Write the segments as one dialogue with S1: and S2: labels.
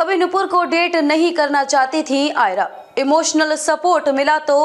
S1: कभी नुपुर को डेट नहीं करना चाहती थी आयरा इमोशनल सपोर्ट मिला तो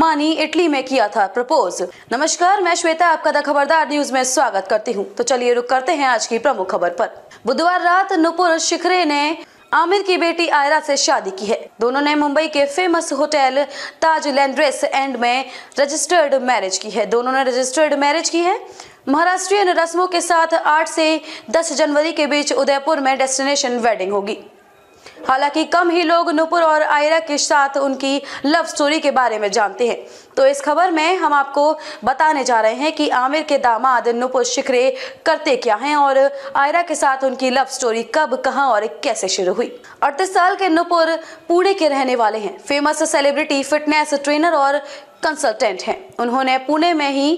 S1: मानी इटली में किया था प्रपोज नमस्कार मैं श्वेता आपका द खबरदार न्यूज में स्वागत करती हूं तो चलिए रुक करते हैं आज की प्रमुख खबर पर बुधवार रात नुपुर शिखरे ने आमिर की बेटी आयरा से शादी की है दोनों ने मुंबई के famous hotel Taj lands end में रजिस्टर्ड मैरिज की है दोनों ने रजिस्टर्ड मैरिज की है महाराष्ट्रीय रस्मों के साथ 8 से 10 जनवरी के बीच उदयपुर में डेस्टिनेशन वेडिंग होगी हालांकि कम ही लोग नुपुर और आयरा के साथ उनकी लव स्टोरी के बारे में जानते हैं तो इस खबर में हम आपको बताने जा रहे हैं कि आमिर के दामाद नुपुर शिखरे करते क्या हैं और आयरा के साथ उनकी लव स्टोरी कब कहां और कैसे शुरू हुई अड़तीस साल के नुपुर पुणे के रहने वाले हैं फेमस सेलिब्रिटी फिटनेस ट्रेनर और कंसल्टेंट हैं उन्होंने पुणे में ही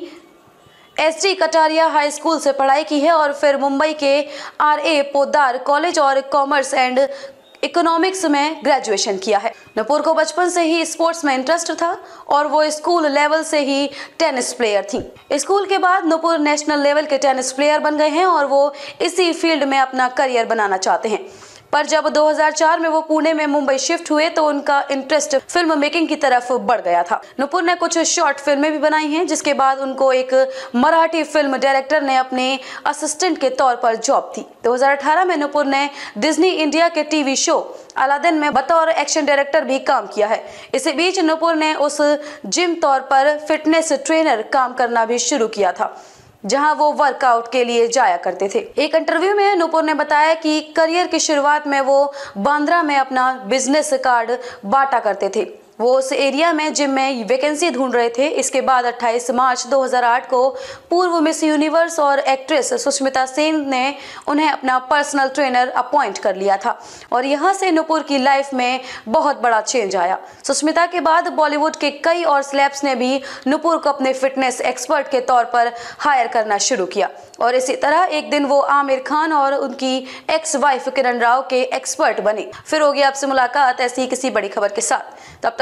S1: S D Kataria high school से पढ़ाई की है और फिर मुंबई के आर ए पोदार कॉलेज और कॉमर्स एंड इकोनॉमिक्स में ग्रेजुएशन किया है नपुर को बचपन से ही स्पोर्ट्स में इंटरेस्ट था और वो स्कूल लेवल से ही टेनिस प्लेयर थी स्कूल के बाद नूपुर नेशनल लेवल के टेनिस प्लेयर बन गए हैं और वो इसी फील्ड में अपना करियर बनाना चाहते हैं पर जब 2004 में वो पुणे में मुंबई शिफ्ट हुए तो उनका इंटरेस्ट फिल्म मेकिंग की तरफ बढ़ गया था नुपुर ने कुछ शॉर्ट फिल्में भी बनाई हैं जिसके बाद उनको एक मराठी फिल्म डायरेक्टर ने अपने असिस्टेंट के तौर पर जॉब दी 2018 में नुपुर ने डिज्नी इंडिया के टीवी शो अलादिन में बतौर एक्शन डायरेक्टर भी काम किया है इसी बीच नुपुर ने उस जिम तौर पर फिटनेस ट्रेनर काम करना भी शुरू किया था जहां वो वर्कआउट के लिए जाया करते थे एक इंटरव्यू में नूपुर ने बताया कि करियर की शुरुआत में वो बांद्रा में अपना बिजनेस कार्ड बांटा करते थे वो उस एरिया में जिम में वैकेंसी ढूंढ रहे थे इसके बाद 28 मार्च 2008 को पूर्व मिस यूनिवर्स और एक्ट्रेस सुष्मिता सेन ने उन्हें अपना पर्सनल ट्रेनर अपॉइंट कर लिया था और यहां से नुपुर की लाइफ में बहुत बड़ा चेंज आया सुष्मिता के बाद बॉलीवुड के कई और स्लैब्स ने भी नुपुर को अपने फिटनेस एक्सपर्ट के तौर पर हायर करना शुरू किया और इसी तरह एक दिन वो आमिर खान और उनकी एक्स वाइफ किरण राव के एक्सपर्ट बने फिर होगी आपसे मुलाकात ऐसी किसी बड़ी खबर के साथ तब तक